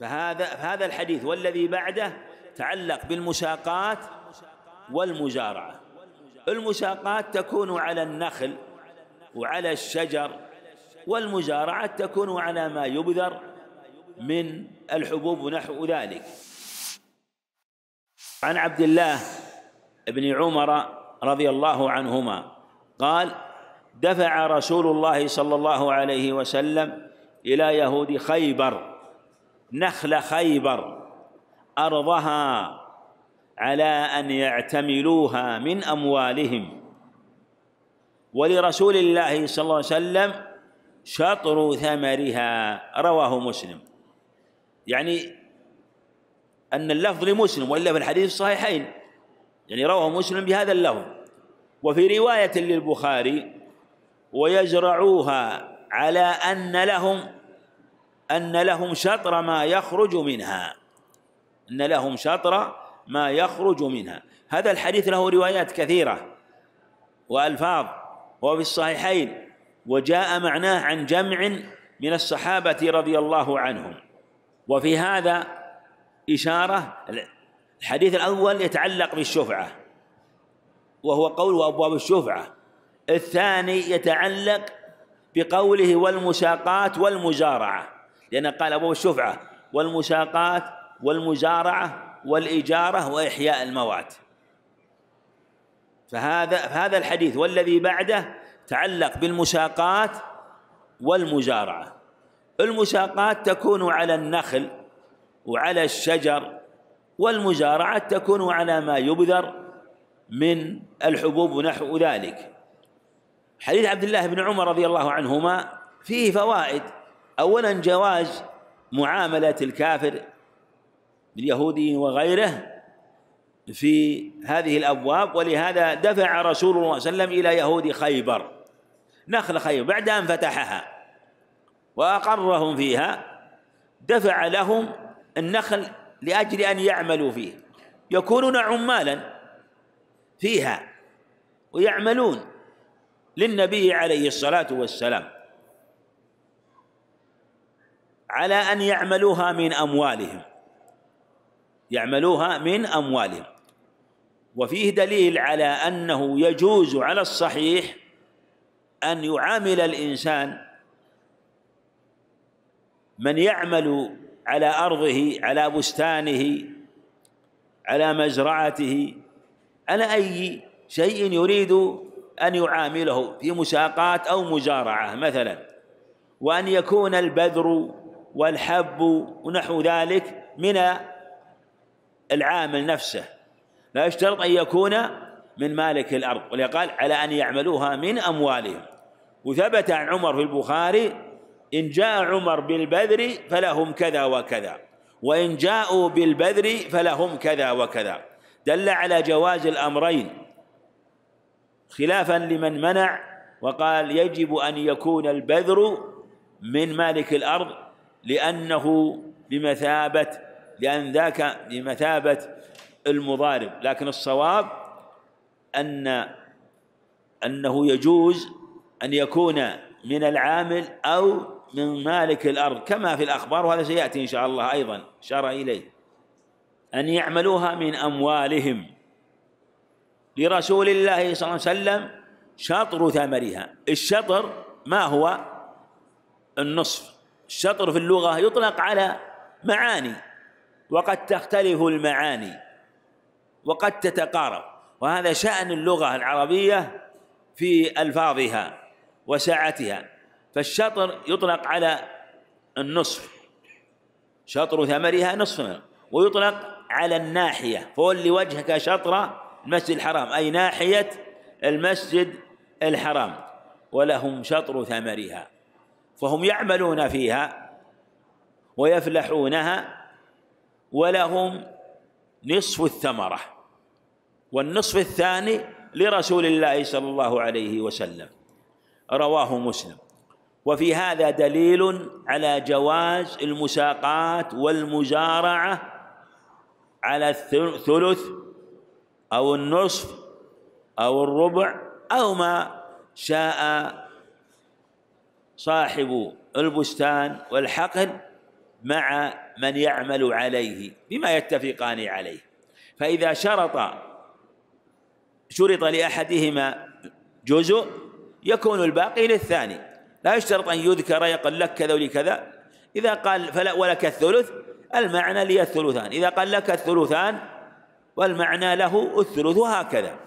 فهذا هذا الحديث والذي بعده تعلق بالمشاقات والمجارعة المشاقات تكون على النخل وعلى الشجر والمجارعة تكون على ما يبذر من الحبوب ونحو ذلك عن عبد الله بن عمر رضي الله عنهما قال دفع رسول الله صلى الله عليه وسلم إلى يهود خيبر نخل خيبر أرضها على أن يعتملوها من أموالهم ولرسول الله صلى الله عليه وسلم شطر ثمرها رواه مسلم يعني أن اللفظ لمسلم وإلا في الحديث الصحيحين يعني رواه مسلم بهذا اللفظ وفي رواية للبخاري ويزرعوها على أن لهم أن لهم شطر ما يخرج منها أن لهم شطر ما يخرج منها هذا الحديث له روايات كثيرة وألفاظ وفي الصحيحين وجاء معناه عن جمع من الصحابة رضي الله عنهم وفي هذا إشارة الحديث الأول يتعلق بالشفعة وهو قول أبواب الشفعة الثاني يتعلق بقوله والمساقات والمجارعة لأنه قال أبو الشفعة والمساقات والمزارعة والإجارة وإحياء الموات فهذا هذا الحديث والذي بعده تعلق بالمساقات والمزارعة المساقات تكون على النخل وعلى الشجر والمزارعة تكون على ما يبذر من الحبوب ونحو ذلك حديث عبد الله بن عمر رضي الله عنهما فيه فوائد أولا جواز معاملة الكافر باليهودي وغيره في هذه الأبواب ولهذا دفع رسول الله صلى الله عليه وسلم إلى يهود خيبر نخل خيبر بعد أن فتحها وأقرهم فيها دفع لهم النخل لأجل أن يعملوا فيه يكونون عمالا فيها ويعملون للنبي عليه الصلاة والسلام على أن يعملوها من أموالهم يعملوها من أموالهم وفيه دليل على أنه يجوز على الصحيح أن يعامل الإنسان من يعمل على أرضه على بستانه على مزرعته على أي شيء يريد أن يعامله في مساقات أو مزارعة مثلا وأن يكون البذر والحب ونحو ذلك من العامل نفسه لا يشترط أن يكون من مالك الأرض قال على أن يعملوها من أموالهم وثبت عن عمر في البخاري إن جاء عمر بالبذر فلهم كذا وكذا وإن جاءوا بالبذر فلهم كذا وكذا دل على جواز الأمرين خلافا لمن منع وقال يجب أن يكون البذر من مالك الأرض لأنه بمثابة لأن ذاك بمثابة المضارب لكن الصواب أن أنه يجوز أن يكون من العامل أو من مالك الأرض كما في الأخبار وهذا سيأتي إن شاء الله أيضا أشار إليه أن يعملوها من أموالهم لرسول الله صلى الله عليه وسلم شطر ثمرها الشطر ما هو النصف الشطر في اللغة يطلق على معاني وقد تختلف المعاني وقد تتقارب وهذا شأن اللغة العربية في ألفاظها وسعتها فالشطر يطلق على النصف شطر ثمرها نصف ويطلق على الناحية فول وجهك شطر المسجد الحرام أي ناحية المسجد الحرام ولهم شطر ثمرها فهم يعملون فيها ويفلحونها ولهم نصف الثمرة والنصف الثاني لرسول الله صلى الله عليه وسلم رواه مسلم وفي هذا دليل على جواز المساقات والمزارعة على الثلث أو النصف أو الربع أو ما شاء صاحب البستان والحقل مع من يعمل عليه بما يتفقان عليه فإذا شرط شرط لأحدهما جزء يكون الباقي للثاني لا يشترط أن يذكر يقل لك كذا ولكذا إذا قال فلا ولك الثلث المعنى لي الثلثان إذا قال لك الثلثان والمعنى له الثلث وهكذا